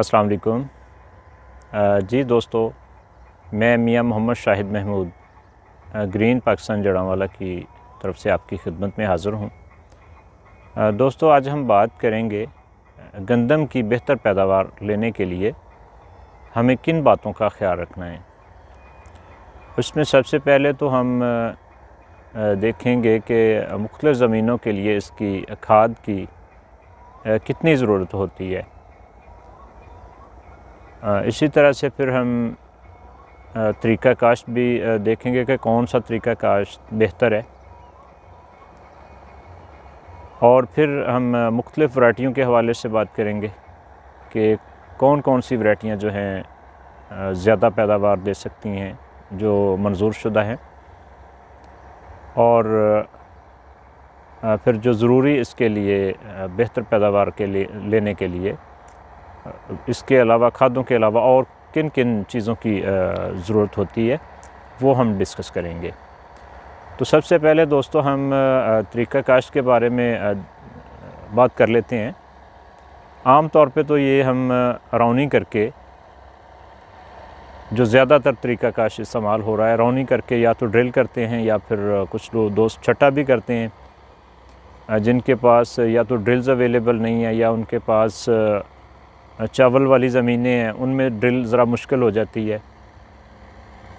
अस्सलाम वालेकुम जी दोस्तों मैं मियां मोहम्मद शाहिद महमूद ग्रीन पाकिस्तान जड़ावाला की तरफ से आपकी खिदमत में हाज़िर हूँ दोस्तों आज हम बात करेंगे गंदम की बेहतर पैदावार लेने के लिए हमें किन बातों का ख्याल रखना है उसमें सबसे पहले तो हम देखेंगे कि मुख्तलिफ़ ज़मीनों के लिए इसकी खाद की कितनी ज़रूरत होती है इसी तरह से फिर हम तरीका काश्त भी देखेंगे कि कौन सा तरीका काश्त बेहतर है और फिर हम मुख्तलिफ़ वराइटियों के हवाले से बात करेंगे कि कौन कौन सी वराइटियाँ जो हैं ज़्यादा पैदावार दे सकती हैं जो मंजूर शुदा हैं और फिर जो ज़रूरी इसके लिए बेहतर पैदावार के लिए लेने के लिए इसके अलावा खादों के अलावा और किन किन चीज़ों की ज़रूरत होती है वो हम डिस्कस करेंगे तो सबसे पहले दोस्तों हम तरीका काश के बारे में बात कर लेते हैं आम तौर पे तो ये हम रौनी करके जो ज़्यादातर तरीका काश इस्तेमाल हो रहा है रौनी करके या तो ड्रिल करते हैं या फिर कुछ लोग दोस्त छट्टा भी करते हैं जिनके पास या तो ड्रिल्स अवेलेबल नहीं है या उनके पास चावल वाली ज़मीनें हैं उनमें ड्रिल ज़रा मुश्किल हो जाती है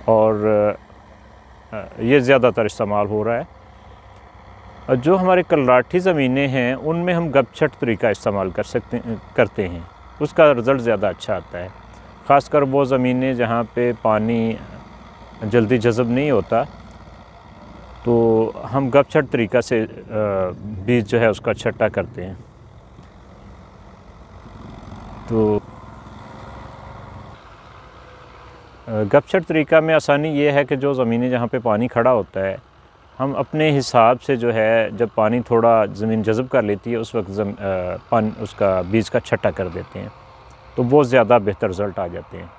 और ये ज़्यादातर इस्तेमाल हो रहा है जो हमारे कलराठी ज़मीनें हैं उनमें हम गपछट तरीका इस्तेमाल कर सकते करते हैं उसका रिज़ल्ट ज़्यादा अच्छा आता है ख़ासकर वो ज़मीनें जहाँ पे पानी जल्दी जज़ब नहीं होता तो हम गपछट तरीका से बीज जो है उसका छट्टा करते हैं तो गपशप तरीका में आसानी ये है कि जो ज़मीनें जहाँ पे पानी खड़ा होता है हम अपने हिसाब से जो है जब पानी थोड़ा ज़मीन जज़ब कर लेती है उस वक्त पान उसका बीज का छट्टा कर देते हैं तो बहुत ज़्यादा बेहतर रिज़ल्ट आ जाते हैं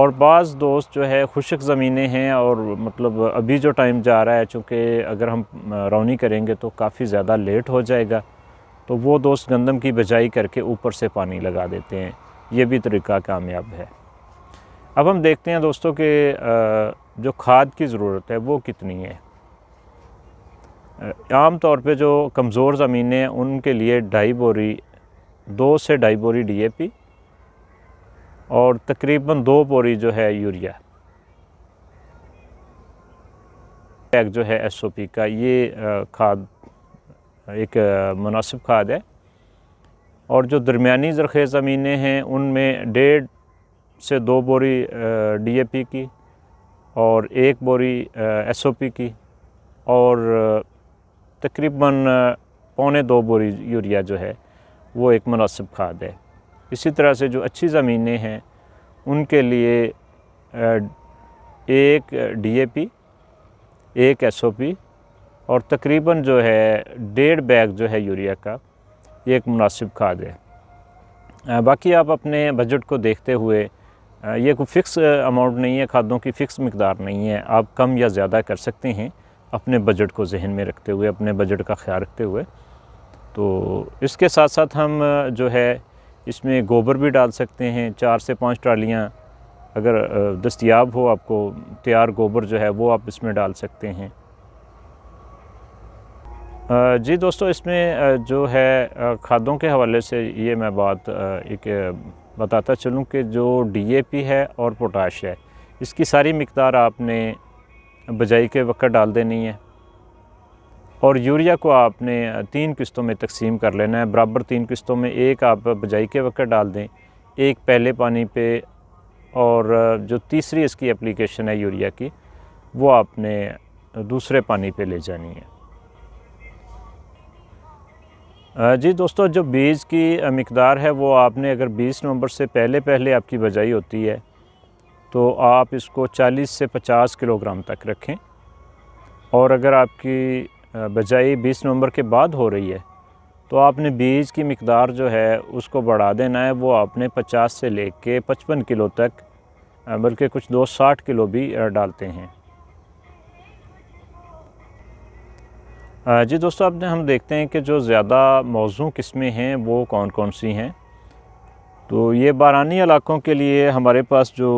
और बाज़ दोस्त जो है खुशक ज़मीनें हैं और मतलब अभी जो टाइम जा रहा है चूँकि अगर हम रौनी करेंगे तो काफ़ी ज़्यादा लेट हो जाएगा तो वो दोस्त गंदम की बजाई करके ऊपर से पानी लगा देते हैं ये भी तरीका कामयाब है अब हम देखते हैं दोस्तों के जो खाद की ज़रूरत है वो कितनी है आम तौर पे जो कमज़ोर ज़मीनें हैं उनके लिए ढाई बोरी दो से ढाई बोरी डीएपी और तकरीबन दो बोरी जो है यूरिया पैक जो है एसओपी का ये खाद एक मुनासिब खाद है और जो दरमियानी ज़रखेज़ ज़मीनें हैं उनमें डेढ़ से दो बोरी डीएपी की और एक बोरी एसओपी की और तकरीबन पौने दो बोरी यूरिया जो है वो एक मुनासिब खाद है इसी तरह से जो अच्छी ज़मीनें हैं उनके लिए एक डीएपी एक एसओपी और तकरीबन जो है डेढ़ बैग जो है यूरिया का ये एक मुनासिब खाद है बाकी आप अपने बजट को देखते हुए ये कोई फ़िक्स अमाउंट नहीं है खादों की फ़िक्स मकदार नहीं है आप कम या ज़्यादा कर सकते हैं अपने बजट को जहन में रखते हुए अपने बजट का ख्याल रखते हुए तो इसके साथ साथ हम जो है इसमें गोबर भी डाल सकते हैं चार से पाँच ट्रालियाँ अगर दस्तियाब हो आपको तैयार गोबर जो है वो आप इसमें डाल सकते हैं जी दोस्तों इसमें जो है खादों के हवाले से ये मैं बात एक बताता चलूँ कि जो डीएपी है और पोटाश है इसकी सारी मकदार आपने बजाई के वक्त डाल देनी है और यूरिया को आपने तीन किस्तों में तकसीम कर लेना है बराबर तीन किस्तों में एक आप बजाई के वक्त डाल दें एक पहले पानी पे और जो तीसरी इसकी एप्लीकेशन है यूरिया की वो आपने दूसरे पानी पे ले जानी है जी दोस्तों जो बीज की मकदार है वो आपने अगर 20 नवंबर से पहले पहले आपकी बजाई होती है तो आप इसको 40 से 50 किलोग्राम तक रखें और अगर आपकी बजाई 20 नवंबर के बाद हो रही है तो आपने बीज की मकदार जो है उसको बढ़ा देना है वो आपने 50 से ले कर पचपन किलो तक बल्कि कुछ दो साठ किलो भी डालते हैं जी दोस्तों अब हम देखते हैं कि जो ज़्यादा मौजू किस्में हैं वो कौन कौन सी हैं तो ये बारानी इलाकों के लिए हमारे पास जो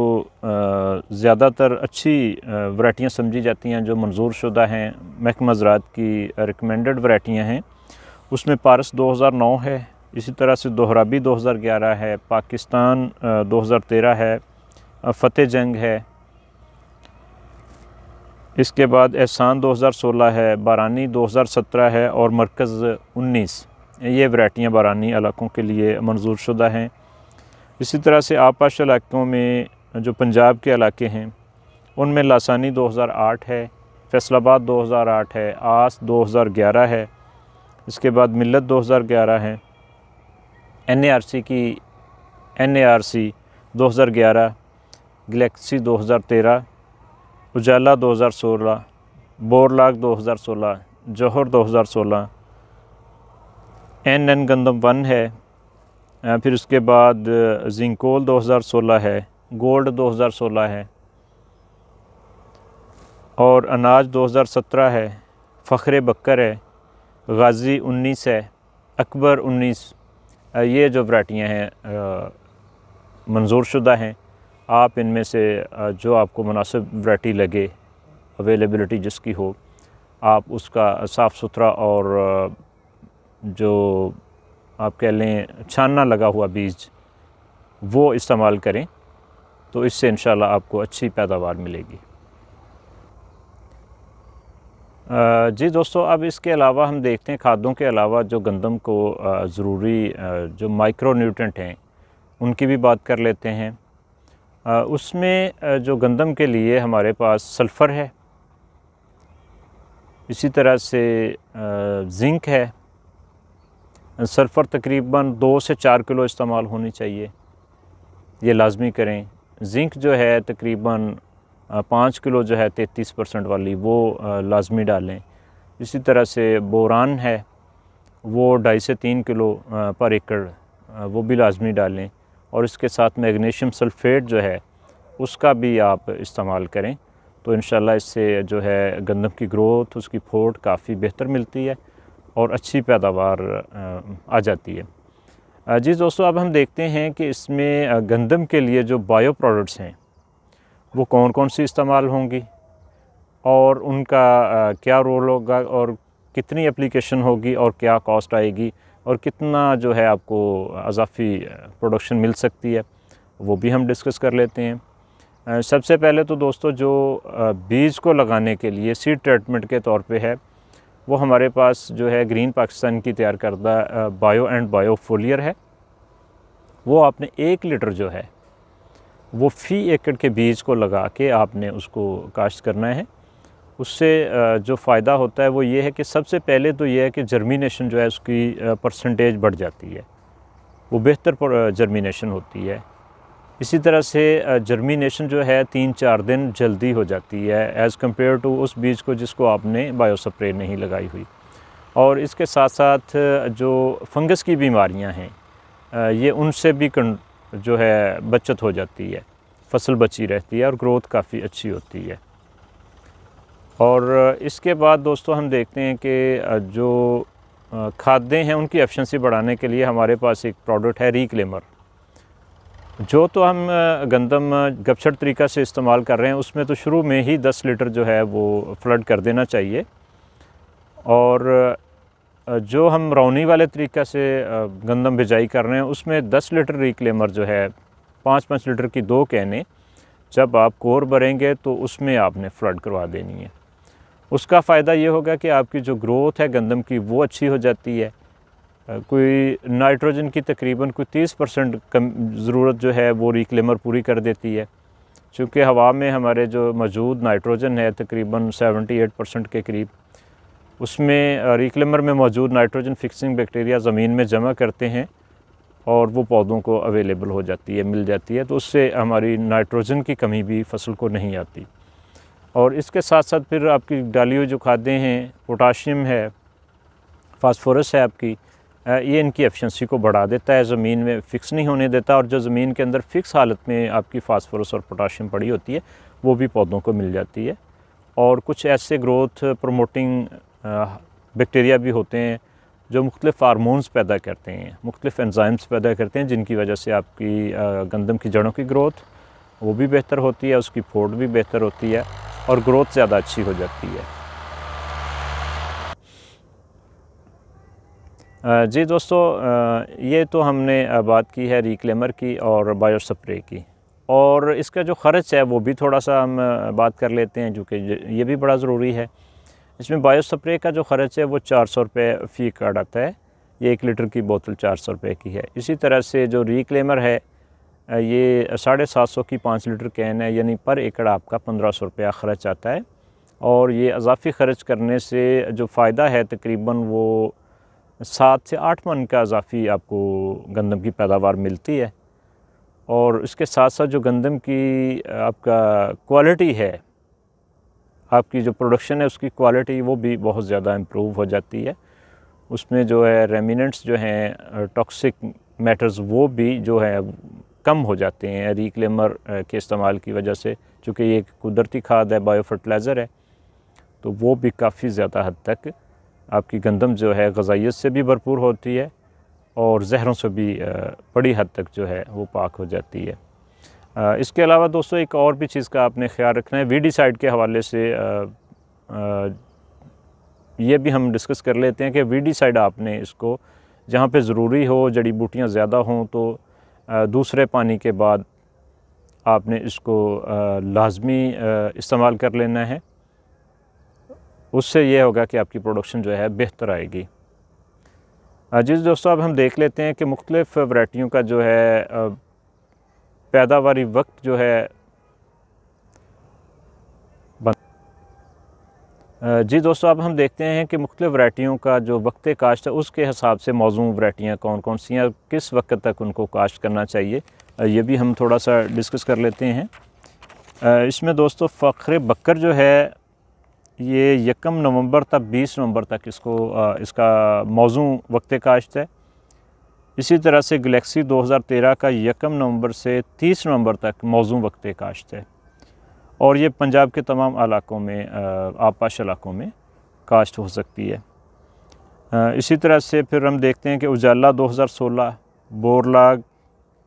ज़्यादातर अच्छी वरायटियाँ समझी जाती हैं जो मंजूर शुदा हैं महकमा ज़रात की रिकमेंडेड वरायटियाँ हैं उसमें पारस 2009 है इसी तरह से दोहराबी 2011 है पाकिस्तान 2013 है फ़तेह जंग है इसके बाद एहसान 2016 है बारानी 2017 है और मरकज़ 19 ये वैरायटियाँ बारानी इलाकों के लिए मंजूर शुदा हैं इसी तरह से आपाश इलाकों में जो पंजाब के इलाके हैं उनमें लासानी 2008 है फैसलाबाद 2008 है आस 2011 है इसके बाद मिलत 2011 है एन की N 2011 galaxy 2013 Ujala 2016 Borlaug 2016 Johar 2016 N N गंदम वन है फिर उसके बाद जिंकोल 2016 है गोल्ड 2016 है और अनाज 2017 है फ़खरे बकर है गाज़ी 19 है अकबर 19 ये जो वराइटियाँ हैं मंजूर शुदा हैं आप इनमें से जो आपको मुनासिब वैरायटी लगे अवेलेबिलिटी जिसकी हो आप उसका साफ़ सुथरा और जो आप कह लें छानना लगा हुआ बीज वो इस्तेमाल करें तो इससे इन आपको अच्छी पैदावार मिलेगी जी दोस्तों अब इसके अलावा हम देखते हैं खादों के अलावा जो गंदम को ज़रूरी जो माइक्रो न्यूट्रेंट हैं उनकी भी बात कर लेते हैं उसमें जो गंदम के लिए हमारे पास सल्फ़र है इसी तरह से जिंक है सल्फ़र तकरीबन दो से चार किलो इस्तेमाल होनी चाहिए ये लाजमी करें जिंक जो है तकरीबन पाँच किलो जो है तैतीस परसेंट वाली वो लाजमी डालें इसी तरह से बोरान है वो ढाई से तीन किलो पर एकड़ वो भी लाजमी डालें और इसके साथ मैग्नीशियम सल्फेट जो है उसका भी आप इस्तेमाल करें तो इन इससे जो है गंदम की ग्रोथ उसकी फोट काफ़ी बेहतर मिलती है और अच्छी पैदावार आ जाती है जी दोस्तों अब हम देखते हैं कि इसमें गंदम के लिए जो बायो प्रोडक्ट्स हैं वो कौन कौन सी इस्तेमाल होंगी और उनका क्या रोल होगा और कितनी एप्लीकेशन होगी और क्या कॉस्ट आएगी और कितना जो है आपको अजाफी प्रोडक्शन मिल सकती है वो भी हम डिस्कस कर लेते हैं सबसे पहले तो दोस्तों जो बीज को लगाने के लिए सीड ट्रीटमेंट के तौर पे है वो हमारे पास जो है ग्रीन पाकिस्तान की तैयार करदा बायो एंड बायो फोलियर है वो आपने एक लीटर जो है वो फ़ी एकड़ के बीज को लगा के आपने उसको काश्त करना है उससे जो फ़ायदा होता है वो ये है कि सबसे पहले तो ये है कि जर्मिनेशन जो है उसकी परसेंटेज बढ़ जाती है वो बेहतर जर्मिनेशन होती है इसी तरह से जर्मिनेशन जो है तीन चार दिन जल्दी हो जाती है एज़ कम्पेयर टू उस बीज को जिसको आपने बायोसप्रे नहीं लगाई हुई और इसके साथ साथ जो फंगस की बीमारियां हैं ये उनसे भी जो है बचत हो जाती है फसल बची रहती है और ग्रोथ काफ़ी अच्छी होती है और इसके बाद दोस्तों हम देखते हैं कि जो खादें हैं उनकी एफिशिएंसी बढ़ाने के लिए हमारे पास एक प्रोडक्ट है रिक्लेमर जो तो हम गंदम गपछड़ तरीका से इस्तेमाल कर रहे हैं उसमें तो शुरू में ही 10 लीटर जो है वो फ्लड कर देना चाहिए और जो हम रौनी वाले तरीक़ा से गंदम भिजाई कर रहे हैं उसमें 10 लीटर रिक्लेमर जो है पाँच पाँच लीटर की दो कहने जब आप कोर भरेंगे तो उसमें आपने फ्लड करवा देनी है उसका फ़ायदा ये होगा कि आपकी जो ग्रोथ है गंदम की वो अच्छी हो जाती है कोई नाइट्रोजन की तकरीबन कोई तीस परसेंट कम ज़रूरत जो है वो रिक्लेमर पूरी कर देती है चूँकि हवा में हमारे जो मौजूद नाइट्रोजन है तकरीबन सेवेंटी एट परसेंट के करीब उसमें रिक्लेमर में मौजूद नाइट्रोजन फिक्सिंग बैक्टीरिया ज़मीन में जमा करते हैं और वो पौधों को अवेलेबल हो जाती है मिल जाती है तो उससे हमारी नाइट्रोजन की कमी भी फसल को नहीं आती और इसके साथ साथ फिर आपकी डालियों जो खादें हैं पोटाशियम है फास्फोरस है आपकी ये इनकी एफिशिएंसी को बढ़ा देता है ज़मीन में फ़िक्स नहीं होने देता और जो ज़मीन के अंदर फ़िक्स हालत में आपकी फास्फोरस और पोटाशियम पड़ी होती है वो भी पौधों को मिल जाती है और कुछ ऐसे ग्रोथ प्रमोटिंग बैक्टीरिया भी होते हैं जो मुख्तलिफ हारमोन्स पैदा करते हैं मुख्तलिफ एनजाइम्स पैदा करते हैं जिनकी वजह से आपकी गंदम की जड़ों की ग्रोथ वो भी बेहतर होती है उसकी फोर्ड भी बेहतर होती है और ग्रोथ ज़्यादा अच्छी हो जाती है जी दोस्तों ये तो हमने बात की है रिक्लेमर की और बायो स्प्रे की और इसका जो ख़र्च है वो भी थोड़ा सा हम बात कर लेते हैं जो कि ये भी बड़ा ज़रूरी है इसमें बायो स्प्रे का जो ख़र्च है वो चार सौ रुपये फ़ी का डाता है ये एक लीटर की बोतल चार सौ रुपये की है इसी तरह से जो रिक्लेमर है ये साढ़े सात सौ की पाँच लीटर कैन है यानी पर एकड़ आपका पंद्रह सौ रुपया खर्च आता है और ये अजाफी खर्च करने से जो फ़ायदा है तकरीबन वो सात से आठ मन का अजाफी आपको गंदम की पैदावार मिलती है और इसके साथ साथ जो गंदम की आपका क्वालिटी है आपकी जो प्रोडक्शन है उसकी क्वालिटी वो भी बहुत ज़्यादा इम्प्रूव हो जाती है उसमें जो है रेमिनेंट्स जो हैं टॉक्सिक मैटर्स वो भी जो है कम हो जाते हैं रिक्लेमर के इस्तेमाल की वजह से चूँकि ये कुदरती खाद है बायो फर्टिलाइज़र है तो वो भी काफ़ी ज़्यादा हद तक आपकी गंदम जो है गजाइत से भी भरपूर होती है और जहरों से भी बड़ी हद तक जो है वो पाक हो जाती है इसके अलावा दोस्तों एक और भी चीज़ का आपने ख्याल रखना है साइड के हवाले से ये भी हम डिस्कस कर लेते हैं कि साइड आपने इसको जहाँ पे ज़रूरी हो जड़ी बूटियाँ ज़्यादा हों तो दूसरे पानी के बाद आपने इसको लाजमी इस्तेमाल कर लेना है उससे यह होगा कि आपकी प्रोडक्शन जो है बेहतर आएगी जिस दोस्तों अब हम देख लेते हैं कि मुख्तलिफ़ वराइटियों का जो है पैदावारी वक्त जो है जी दोस्तों अब हम देखते हैं कि मुख्तु वरायटियों का जो वक्त काश्त है उसके हिसाब से मौजूद वरायटियाँ कौन कौन सी हैं और किस वक्त तक उनको काश्त करना चाहिए ये भी हम थोड़ा सा डिस्कस कर लेते हैं इसमें दोस्तों फ़खरे बकर जो है ये यकम नवंबर तक बीस नवंबर तक इसको इसका मौजू वक्त काश्त है इसी तरह से गलेक्सी 2013 का यकम नवंबर से 30 नवंबर तक मौजू वक्त काश्त है और ये पंजाब के तमाम इलाकों में आपाश इलाकों में काश्त हो सकती है इसी तरह से फिर हम देखते हैं कि उजाला 2016 बोरलाग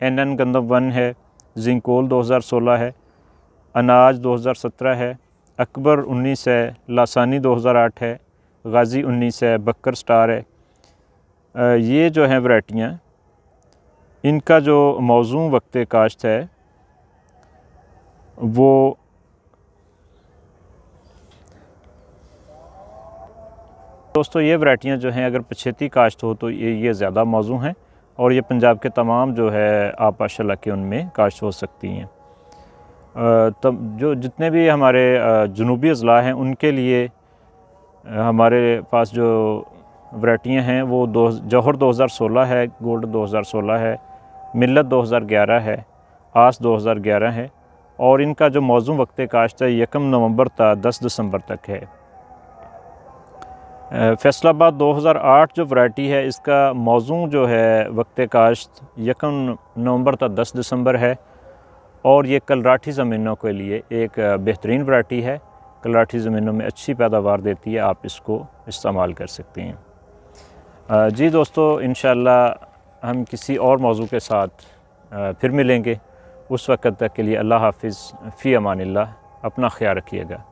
एन एन गंदम वन है जिंकोल 2016 है अनाज 2017 है अकबर 19 है लासानी 2008 है गाज़ी 19 है बकर स्टार है ये जो हैं वैरायटियाँ इनका जो मौजू वक्त काश्त है वो दोस्तों ये वरायटियाँ जो हैं अगर पछेती काश्त हो तो ये ये ज़्यादा मौजू हैं और ये पंजाब के तमाम जो है आप माशा के उनमें काश्त हो सकती हैं तब जो जितने भी हमारे जनूबी अजला हैं उनके लिए हमारे पास जो वैरायटियाँ हैं वो दो जौहर 2016 है गोल्ड 2016 है मिलत 2011 है आस 2011 है और इनका जो मौजू वक्त काश्त है यकम नवंबर तक 10 दिसंबर तक है फैसलाबाद 2008 जो वैरायटी है इसका मौजू जो है वक्त काश्त यकम नवंबर तक 10 दिसंबर है और ये कलराठी ज़मीनों के लिए एक बेहतरीन वैरायटी है कलराठी ज़मीनों में अच्छी पैदावार देती है आप इसको इस्तेमाल कर सकते हैं जी दोस्तों इन हम किसी और मौजू के साथ फिर मिलेंगे उस वक्त तक के लिए अल्लाह हाफिज़ फ़ी अमान अपना ख्याल रखिएगा